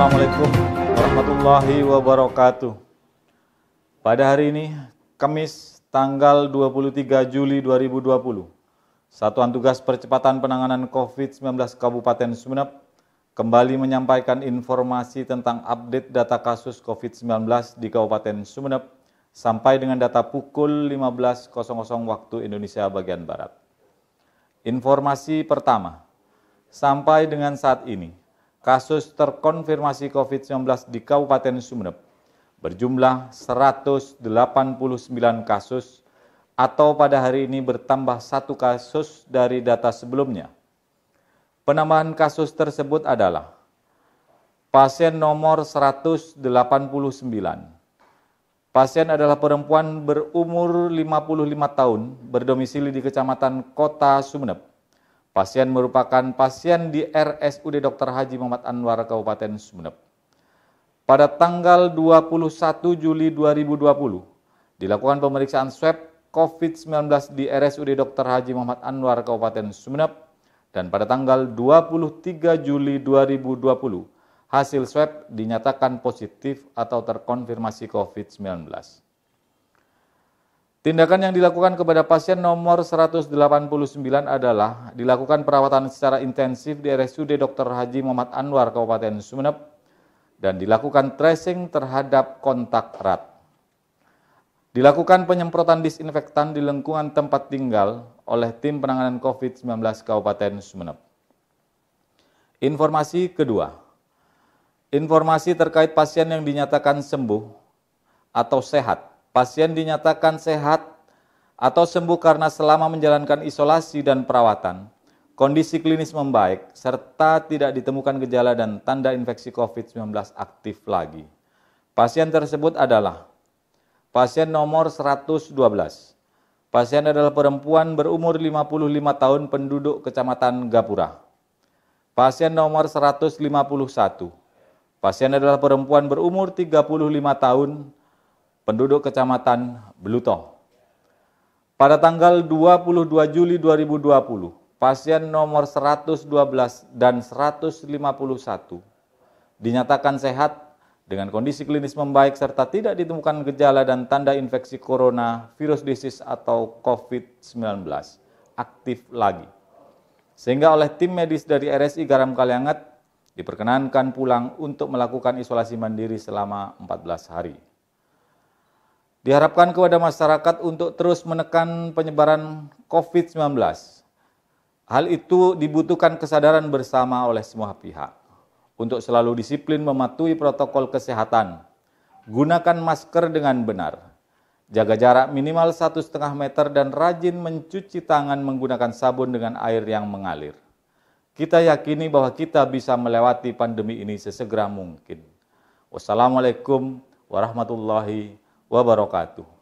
Assalamualaikum warahmatullahi wabarakatuh. Pada hari ini, Kamis tanggal 23 Juli 2020, Satuan Tugas Percepatan Penanganan COVID-19 Kabupaten Sumeneb kembali menyampaikan informasi tentang update data kasus COVID-19 di Kabupaten Sumeneb sampai dengan data pukul 15.00 waktu Indonesia bagian Barat. Informasi pertama, sampai dengan saat ini, kasus terkonfirmasi COVID-19 di Kabupaten Sumeneb berjumlah 189 kasus atau pada hari ini bertambah satu kasus dari data sebelumnya. Penambahan kasus tersebut adalah pasien nomor 189. Pasien adalah perempuan berumur 55 tahun berdomisili di Kecamatan Kota Sumeneb Pasien merupakan pasien di RSUD Dr. Haji Muhammad Anwar Kabupaten Sumeneb. Pada tanggal 21 Juli 2020, dilakukan pemeriksaan swab COVID-19 di RSUD Dr. Haji Muhammad Anwar Kabupaten Sumeneb dan pada tanggal 23 Juli 2020, hasil swab dinyatakan positif atau terkonfirmasi COVID-19. Tindakan yang dilakukan kepada pasien nomor 189 adalah dilakukan perawatan secara intensif di RSUD Dr. Haji Muhammad Anwar Kabupaten Sumeneb dan dilakukan tracing terhadap kontak erat. Dilakukan penyemprotan disinfektan di lengkungan tempat tinggal oleh tim penanganan COVID-19 Kabupaten Sumeneb. Informasi kedua. Informasi terkait pasien yang dinyatakan sembuh atau sehat pasien dinyatakan sehat atau sembuh karena selama menjalankan isolasi dan perawatan, kondisi klinis membaik, serta tidak ditemukan gejala dan tanda infeksi COVID-19 aktif lagi. Pasien tersebut adalah pasien nomor 112. Pasien adalah perempuan berumur 55 tahun penduduk Kecamatan Gapura. Pasien nomor 151. Pasien adalah perempuan berumur 35 tahun penduduk Kecamatan Belutoh. Pada tanggal 22 Juli 2020, pasien nomor 112 dan 151 dinyatakan sehat dengan kondisi klinis membaik serta tidak ditemukan gejala dan tanda infeksi corona, virus disease atau COVID-19 aktif lagi. Sehingga oleh tim medis dari RSI Garam Kalianget diperkenankan pulang untuk melakukan isolasi mandiri selama 14 hari diharapkan kepada masyarakat untuk terus menekan penyebaran COVID-19. Hal itu dibutuhkan kesadaran bersama oleh semua pihak untuk selalu disiplin mematuhi protokol kesehatan. Gunakan masker dengan benar. Jaga jarak minimal 1,5 meter dan rajin mencuci tangan menggunakan sabun dengan air yang mengalir. Kita yakini bahwa kita bisa melewati pandemi ini sesegera mungkin. Wassalamualaikum warahmatullahi wabarakatuh wabarakatuh.